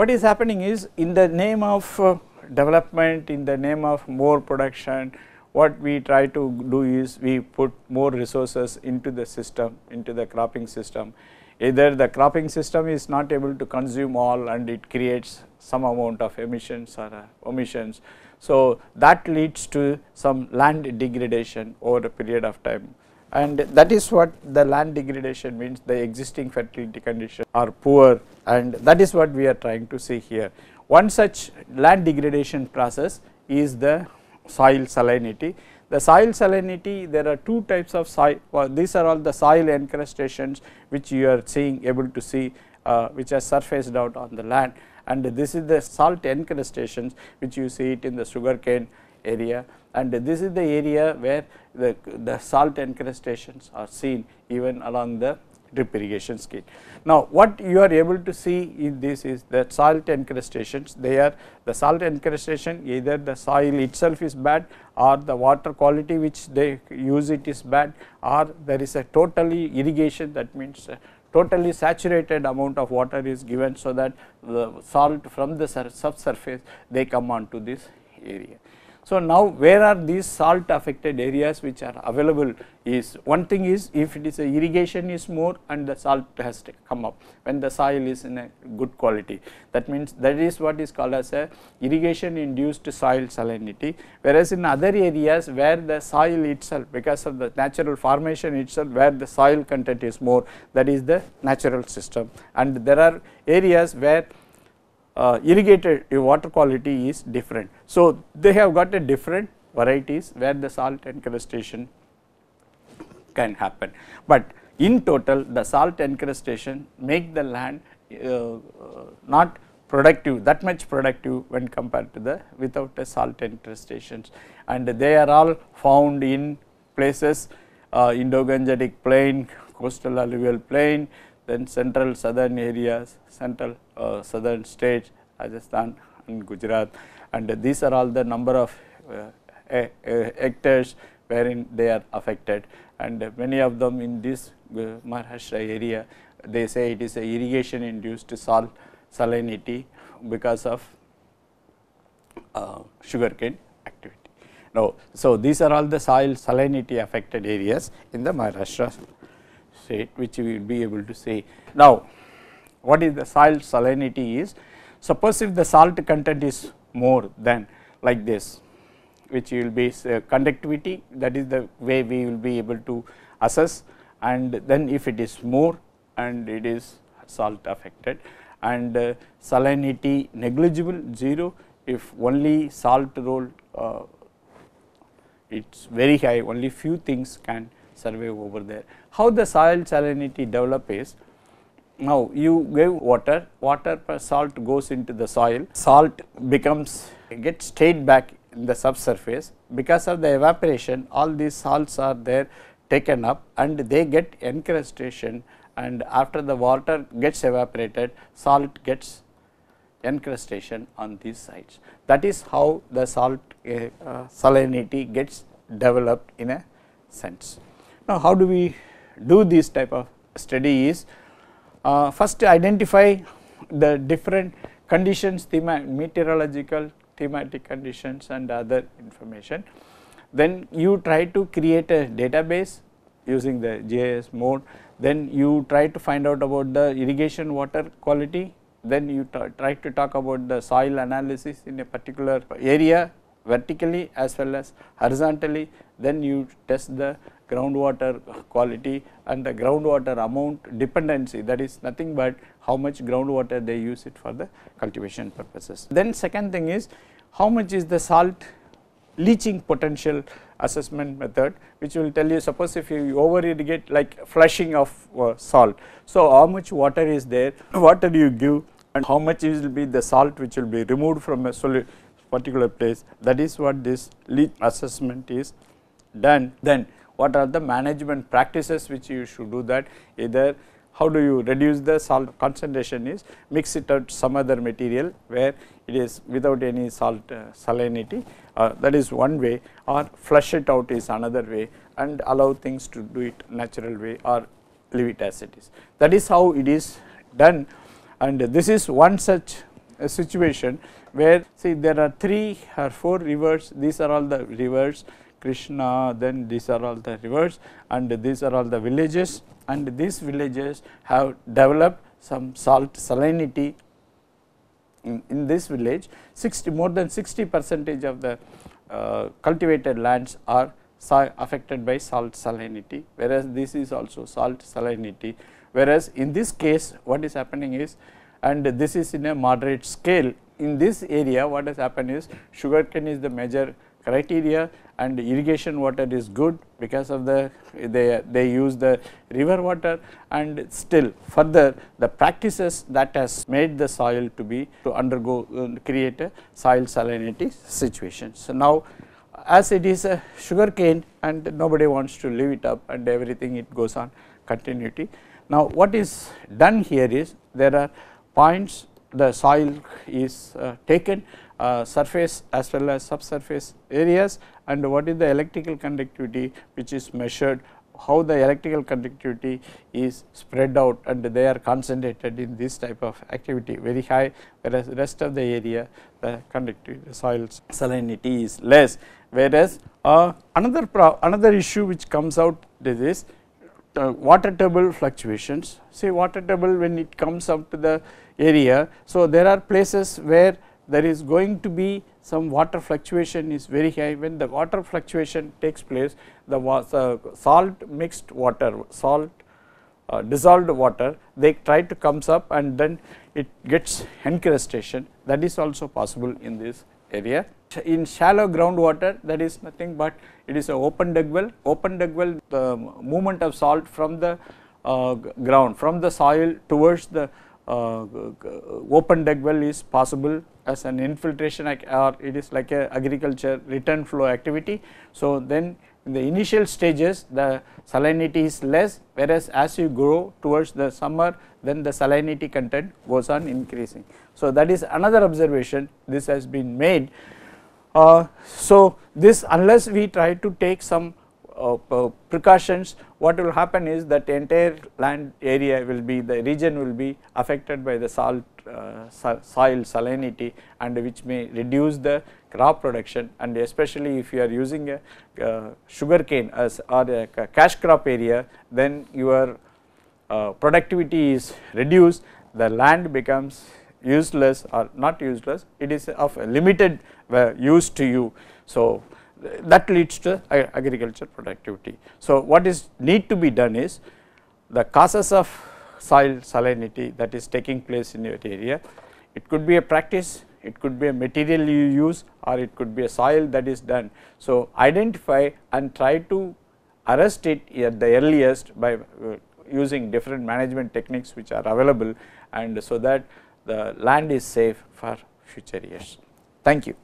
What is happening is in the name of uh, development, in the name of more production, what we try to do is we put more resources into the system, into the cropping system. Either the cropping system is not able to consume all and it creates some amount of emissions or uh, omissions. So, that leads to some land degradation over a period of time and that is what the land degradation means the existing fertility conditions are poor and that is what we are trying to see here. One such land degradation process is the soil salinity. The soil salinity there are two types of soil well, these are all the soil encrustations which you are seeing able to see uh, which are surfaced out on the land and this is the salt encrustations which you see it in the sugarcane area and this is the area where the, the salt encrustations are seen even along the drip irrigation scheme. Now, what you are able to see in this is that salt encrustations, they are the salt encrustation either the soil itself is bad or the water quality which they use it is bad or there is a totally irrigation that means totally saturated amount of water is given so that the salt from the subsurface they come onto this area. So, now where are these salt affected areas which are available is one thing is if it is a irrigation is more and the salt has to come up when the soil is in a good quality. That means that is what is called as a irrigation induced soil salinity whereas in other areas where the soil itself because of the natural formation itself where the soil content is more that is the natural system and there are areas where uh, irrigated water quality is different. So, they have got a different varieties where the salt encrustation can happen, but in total the salt encrustation make the land uh, not productive that much productive when compared to the without a salt encrustations and they are all found in places uh, Indo-Gangetic plain, coastal alluvial plain, then central southern areas, central uh, southern states, Rajasthan and Gujarat and these are all the number of hectares uh, wherein they are affected and many of them in this uh, Maharashtra area they say it is a irrigation induced salinity because of uh, sugarcane activity. Now, so these are all the soil salinity affected areas in the Maharashtra state which we will be able to say. Now, what is the salt salinity is suppose if the salt content is more than like this which will be uh, conductivity that is the way we will be able to assess and then if it is more and it is salt affected and uh, salinity negligible 0 if only salt role, uh, it is very high only few things can survey over there. How the soil salinity develop is, now you give water, water plus salt goes into the soil, salt becomes gets stayed back in the subsurface because of the evaporation all these salts are there taken up and they get encrustation and after the water gets evaporated salt gets encrustation on these sides. That is how the salt uh, salinity gets developed in a sense. Now, how do we do this type of study is uh, first identify the different conditions meteorological thematic conditions and other information. Then you try to create a database using the GIS mode, then you try to find out about the irrigation water quality, then you try to talk about the soil analysis in a particular area vertically as well as horizontally, then you test the groundwater quality and the groundwater amount dependency that is nothing but how much groundwater they use it for the cultivation purposes. Then second thing is how much is the salt leaching potential assessment method which will tell you suppose if you over irrigate like flushing of uh, salt. So, how much water is there, water you give and how much will be the salt which will be removed from a particular place that is what this leach assessment is done. Then what are the management practices which you should do that either how do you reduce the salt concentration is mix it out some other material where it is without any salt uh, salinity uh, that is one way or flush it out is another way and allow things to do it natural way or leave it as it is. That is how it is done and this is one such uh, situation where see there are 3 or 4 rivers these are all the rivers Krishna, then these are all the rivers and these are all the villages and these villages have developed some salt salinity. In, in this village 60 more than 60 percentage of the uh, cultivated lands are affected by salt salinity whereas this is also salt salinity whereas in this case what is happening is and this is in a moderate scale in this area what has happened is sugarcane is the major criteria and irrigation water is good because of the they, they use the river water and still further the practices that has made the soil to be to undergo uh, create a soil salinity situation. So, now as it is a sugar cane and nobody wants to leave it up and everything it goes on continuity. Now, what is done here is there are points the soil is uh, taken uh, surface as well as subsurface areas and what is the electrical conductivity which is measured how the electrical conductivity is spread out and they are concentrated in this type of activity very high whereas rest of the area the conductivity the soil salinity is less whereas uh, another another issue which comes out is this uh, water table fluctuations. See water table when it comes up to the area. So, there are places where there is going to be some water fluctuation is very high. When the water fluctuation takes place, the uh, salt mixed water, salt uh, dissolved water, they try to comes up and then it gets encrustation that is also possible in this area in shallow groundwater that is nothing but it is a open dug well. Open dug well the movement of salt from the uh, ground from the soil towards the uh, open dug well is possible as an infiltration or it is like a agriculture return flow activity. So, then in the initial stages the salinity is less whereas as you grow towards the summer then the salinity content goes on increasing. So, that is another observation this has been made uh, so, this unless we try to take some uh, uh, precautions what will happen is that entire land area will be the region will be affected by the salt soil salinity and which may reduce the crop production and especially if you are using a uh, sugar cane as or a cash crop area then your productivity is reduced the land becomes useless or not useless, it is of limited uh, use to you. So, that leads to agriculture productivity. So, what is need to be done is the causes of soil salinity that is taking place in your area. It could be a practice, it could be a material you use or it could be a soil that is done. So, identify and try to arrest it at the earliest by uh, using different management techniques which are available and so that the land is safe for future years. Thank you.